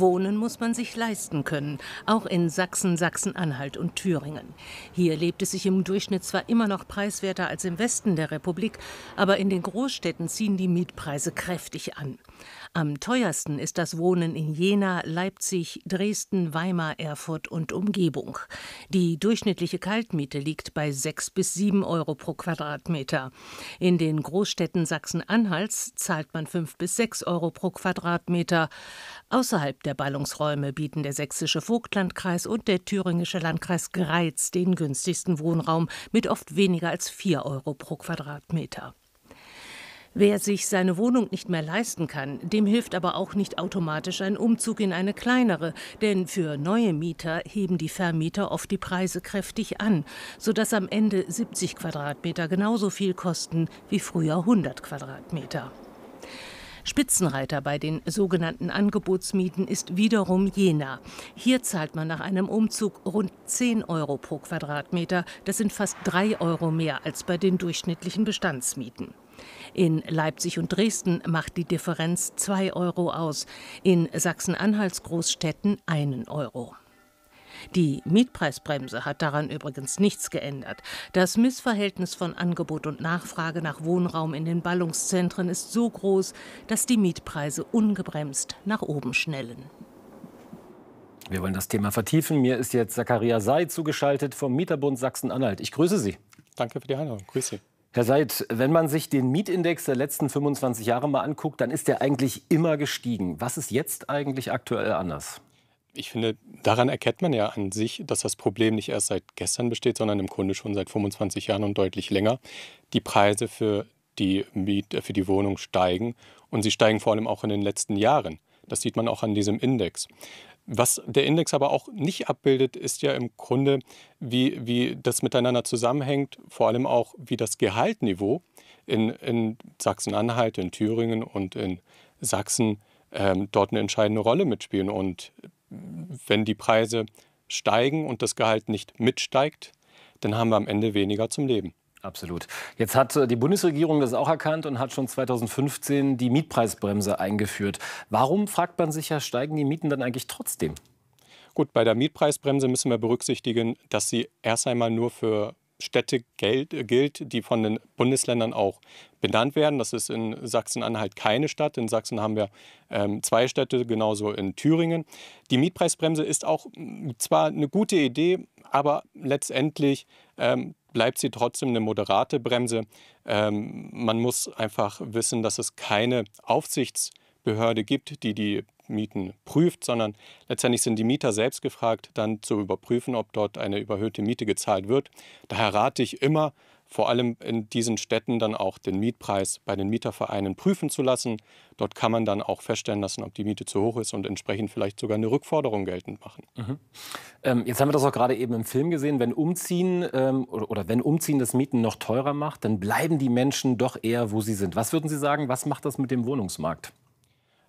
Wohnen muss man sich leisten können, auch in Sachsen, Sachsen-Anhalt und Thüringen. Hier lebt es sich im Durchschnitt zwar immer noch preiswerter als im Westen der Republik, aber in den Großstädten ziehen die Mietpreise kräftig an. Am teuersten ist das Wohnen in Jena, Leipzig, Dresden, Weimar, Erfurt und Umgebung. Die durchschnittliche Kaltmiete liegt bei 6 bis 7 Euro pro Quadratmeter. In den Großstädten Sachsen-Anhalts zahlt man 5 bis 6 Euro pro Quadratmeter. Außerhalb der Ballungsräume bieten der sächsische Vogtlandkreis und der thüringische Landkreis Greiz den günstigsten Wohnraum mit oft weniger als 4 Euro pro Quadratmeter. Wer sich seine Wohnung nicht mehr leisten kann, dem hilft aber auch nicht automatisch ein Umzug in eine kleinere, denn für neue Mieter heben die Vermieter oft die Preise kräftig an, sodass am Ende 70 Quadratmeter genauso viel kosten wie früher 100 Quadratmeter. Spitzenreiter bei den sogenannten Angebotsmieten ist wiederum Jena. Hier zahlt man nach einem Umzug rund 10 Euro pro Quadratmeter. Das sind fast 3 Euro mehr als bei den durchschnittlichen Bestandsmieten. In Leipzig und Dresden macht die Differenz 2 Euro aus, in Sachsen-Anhalts Großstädten 1 Euro. Die Mietpreisbremse hat daran übrigens nichts geändert. Das Missverhältnis von Angebot und Nachfrage nach Wohnraum in den Ballungszentren ist so groß, dass die Mietpreise ungebremst nach oben schnellen. Wir wollen das Thema vertiefen. Mir ist jetzt Zakaria Seid zugeschaltet vom Mieterbund Sachsen-Anhalt. Ich grüße Sie. Danke für die Einladung. Grüße. Herr Seid, wenn man sich den Mietindex der letzten 25 Jahre mal anguckt, dann ist der eigentlich immer gestiegen. Was ist jetzt eigentlich aktuell anders? ich finde, daran erkennt man ja an sich, dass das Problem nicht erst seit gestern besteht, sondern im Grunde schon seit 25 Jahren und deutlich länger. Die Preise für die, Miet, äh, für die Wohnung steigen und sie steigen vor allem auch in den letzten Jahren. Das sieht man auch an diesem Index. Was der Index aber auch nicht abbildet, ist ja im Grunde, wie, wie das miteinander zusammenhängt, vor allem auch, wie das Gehaltniveau in, in Sachsen-Anhalt, in Thüringen und in Sachsen ähm, dort eine entscheidende Rolle mitspielen. Und wenn die Preise steigen und das Gehalt nicht mitsteigt, dann haben wir am Ende weniger zum Leben. Absolut. Jetzt hat äh, die Bundesregierung das auch erkannt und hat schon 2015 die Mietpreisbremse eingeführt. Warum, fragt man sich ja, steigen die Mieten dann eigentlich trotzdem? Gut, bei der Mietpreisbremse müssen wir berücksichtigen, dass sie erst einmal nur für Städte äh, gilt, die von den Bundesländern auch benannt werden. Das ist in Sachsen-Anhalt keine Stadt. In Sachsen haben wir ähm, zwei Städte, genauso in Thüringen. Die Mietpreisbremse ist auch mm, zwar eine gute Idee, aber letztendlich ähm, bleibt sie trotzdem eine moderate Bremse. Ähm, man muss einfach wissen, dass es keine Aufsichtsbehörde gibt, die die Mieten prüft, sondern letztendlich sind die Mieter selbst gefragt, dann zu überprüfen, ob dort eine überhöhte Miete gezahlt wird. Daher rate ich immer, vor allem in diesen Städten dann auch den Mietpreis bei den Mietervereinen prüfen zu lassen. Dort kann man dann auch feststellen lassen, ob die Miete zu hoch ist und entsprechend vielleicht sogar eine Rückforderung geltend machen. Mhm. Ähm, jetzt haben wir das auch gerade eben im Film gesehen. Wenn Umziehen ähm, oder, oder, wenn Umziehen das Mieten noch teurer macht, dann bleiben die Menschen doch eher, wo sie sind. Was würden Sie sagen, was macht das mit dem Wohnungsmarkt?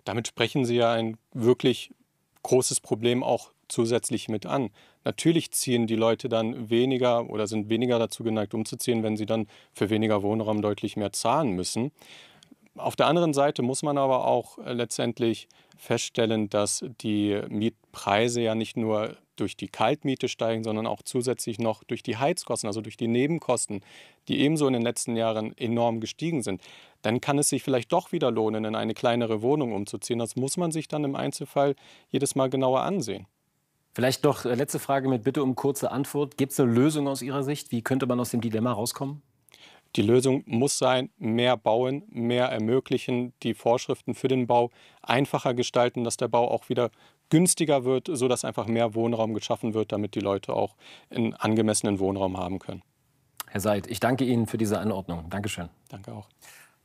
damit sprechen Sie ja ein wirklich großes Problem auch zusätzlich mit an. Natürlich ziehen die Leute dann weniger oder sind weniger dazu geneigt, umzuziehen, wenn sie dann für weniger Wohnraum deutlich mehr zahlen müssen. Auf der anderen Seite muss man aber auch äh, letztendlich feststellen, dass die Mietpreise ja nicht nur durch die Kaltmiete steigen, sondern auch zusätzlich noch durch die Heizkosten, also durch die Nebenkosten, die ebenso in den letzten Jahren enorm gestiegen sind. Dann kann es sich vielleicht doch wieder lohnen, in eine kleinere Wohnung umzuziehen. Das muss man sich dann im Einzelfall jedes Mal genauer ansehen. Vielleicht doch äh, letzte Frage mit Bitte um kurze Antwort. Gibt es eine Lösung aus Ihrer Sicht? Wie könnte man aus dem Dilemma rauskommen? Die Lösung muss sein, mehr bauen, mehr ermöglichen, die Vorschriften für den Bau einfacher gestalten, dass der Bau auch wieder günstiger wird, sodass einfach mehr Wohnraum geschaffen wird, damit die Leute auch einen angemessenen Wohnraum haben können. Herr Seid, ich danke Ihnen für diese Anordnung. Dankeschön. Danke auch.